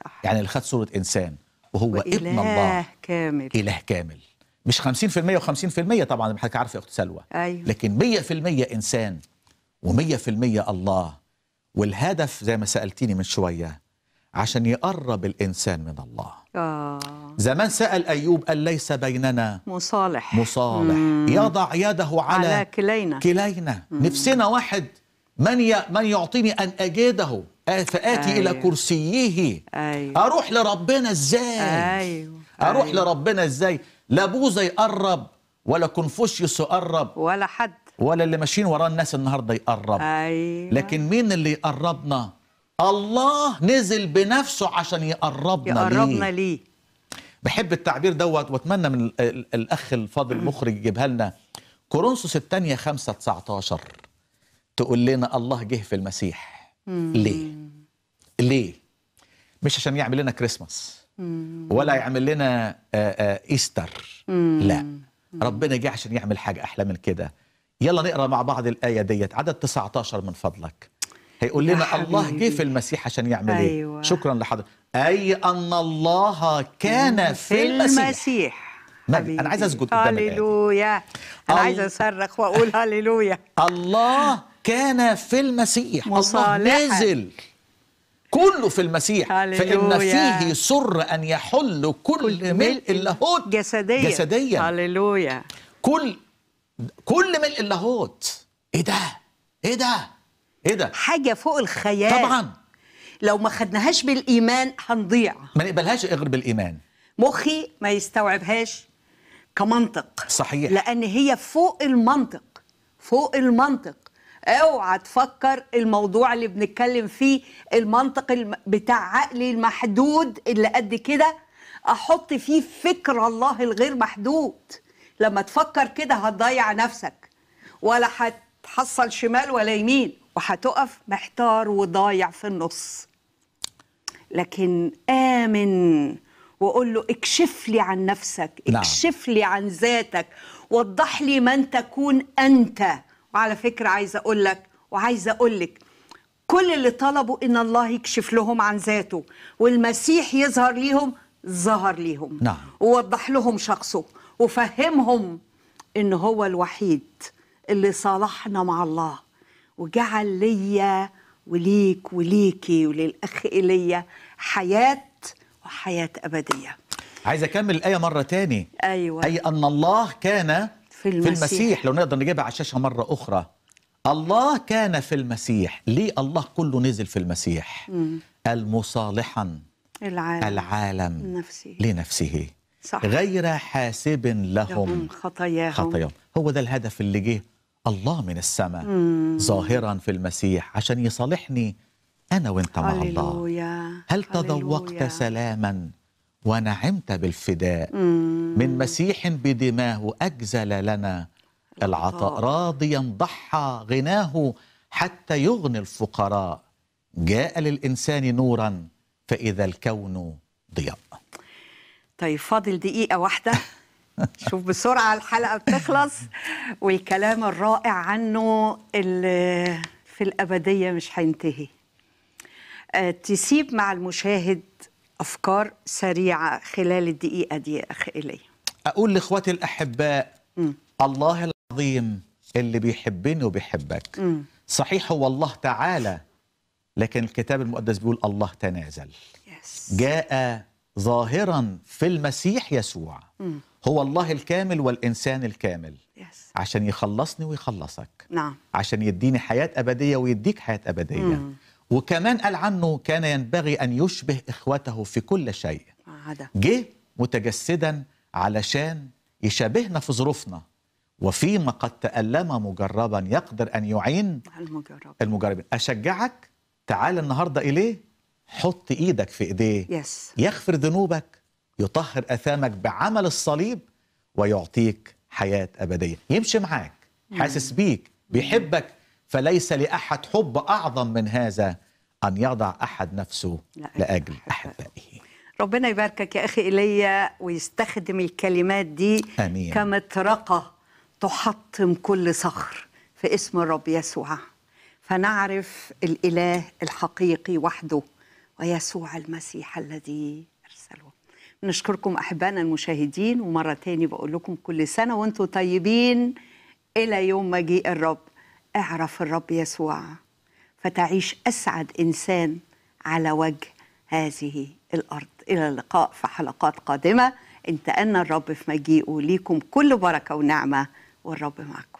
صح يعني اللي خد صوره انسان وهو ابن الله كامل اله كامل مش 50% و50% طبعا حضرتك عارفه يا اخت سلوى أيوة. لكن 100% انسان و100% الله والهدف زي ما سالتيني من شويه عشان يقرب الانسان من الله آه. زمان سال ايوب قال ليس بيننا مصالح مصالح مم. يضع يده على, على كلينا كلينا مم. نفسنا واحد من ي... من يعطيني ان اجده آه، فاتي أيوه. الى كرسيه أيوه. اروح لربنا ازاي أيوه. اروح أيوه. لربنا ازاي لا بوذا يقرب ولا كونفوشيوس يقرب ولا حد ولا اللي ماشيين وراه الناس النهارده يقرب أيوة. لكن مين اللي يقربنا الله نزل بنفسه عشان يقربنا يقربنا ليه, ليه؟ بحب التعبير دوت واتمنى من الاخ الفاضل المخرج يجيبها لنا كورنثوس الثانيه 5 19 تقول لنا الله جه في المسيح ليه ليه مش عشان يعمل لنا كريسماس ولا يعمل لنا ايستر آه، آه، لا ربنا جه عشان يعمل حاجه احلى من كده يلا نقرا مع بعض الايه ديت عدد 19 من فضلك هيقول لنا الله جه في المسيح عشان يعمل ايه أيوة. شكرا لحضرتك اي ان الله كان في المسيح, المسيح. انا عايز اسجد قدام هللويا انا عايز اصرخ واقول هللويا <laughs> الله كان في المسيح الله نزل كله في المسيح فإن فيه سر أن يحل كل, كل ملء اللاهوت جسديا جسديا هللويا كل كل ملء اللاهوت إيه ده؟ إيه ده؟ إيه ده؟ حاجة فوق الخيال طبعا لو ما خدناهاش بالإيمان هنضيع ما نقبلهاش غير بالإيمان مخي ما يستوعبهاش كمنطق صحيح لأن هي فوق المنطق فوق المنطق اوعى تفكر الموضوع اللي بنتكلم فيه المنطق بتاع عقلي المحدود اللي قد كده احط فيه فكر الله الغير محدود لما تفكر كده هتضيع نفسك ولا هتحصل شمال ولا يمين وهتقف محتار وضايع في النص لكن آمن وقول له اكشف لي عن نفسك نعم. اكشف لي عن ذاتك وضح لي من تكون أنت وعلى فكرة عايزة أقول لك وعايزة أقول لك كل اللي طلبوا إن الله يكشف لهم عن ذاته والمسيح يظهر ليهم ظهر ليهم نعم. ووضح لهم شخصه وفهمهم إن هو الوحيد اللي صالحنا مع الله وجعل ليا وليك وليكي وللأخ إيليا حياة وحياة أبدية عايز أكمل الآية مرة تاني أيوة أي أن الله كان في المسيح, في المسيح لو نقدر نجيبها على الشاشه مره اخرى الله كان في المسيح ليه الله كله نزل في المسيح مم. المصالحا العالم, العالم نفسه. لنفسه صح. غير حاسب لهم, لهم خطاياهم. خطاياهم هو ده الهدف اللي جه الله من السماء ظاهرا في المسيح عشان يصالحني أنا وأنت مع الله هل تذوقت سلاما ونعمت بالفداء من مسيح بدماه أجزل لنا العطاء راضيا ضحى غناه حتى يغني الفقراء جاء للإنسان نورا فإذا الكون ضياء طيب فاضل دقيقة واحدة <laughs> شوف بسرعة الحلقة بتخلص والكلام الرائع عنه اللي في الأبدية مش هينتهي آه، تسيب مع المشاهد افكار سريعه خلال الدقيقه دي يا اخ الي اقول لاخواتي الاحباء مم. الله العظيم اللي بيحبني وبيحبك مم. صحيح هو الله تعالى لكن الكتاب المقدس بيقول الله تنازل yes. جاء ظاهرا في المسيح يسوع مم. هو الله الكامل والإنسان الكامل yes. عشان يخلصني ويخلصك نعم. عشان يديني حياة أبدية ويديك حياة أبدية مم. وكمان قال عنه كان ينبغي أن يشبه إخوته في كل شيء جه متجسدا علشان يشابهنا في ظروفنا وفيما قد تألم مجربا يقدر أن يعين المجرب. المجربين أشجعك تعال النهاردة إليه حط إيدك في إيديه يس. يغفر ذنوبك يطهر أثامك بعمل الصليب ويعطيك حياة أبدية يمشي معاك حاسس بيك بيحبك فليس لأحد حب أعظم من هذا أن يضع أحد نفسه لأجل أحبائه ربنا يباركك يا أخي إلي ويستخدم الكلمات دي أمين. كمطرقة تحطم كل صخر في اسم الرب يسوع فنعرف الإله الحقيقي وحده ويسوع المسيح الذي أرسله نشكركم أحبانا المشاهدين ومرة تاني بقول لكم كل سنة وانتم طيبين إلى يوم مجيء الرب اعرف الرب يسوع فتعيش اسعد انسان على وجه هذه الارض الى اللقاء في حلقات قادمه انتقلنا الرب في مجيئه ليكم كل بركه ونعمه والرب معكم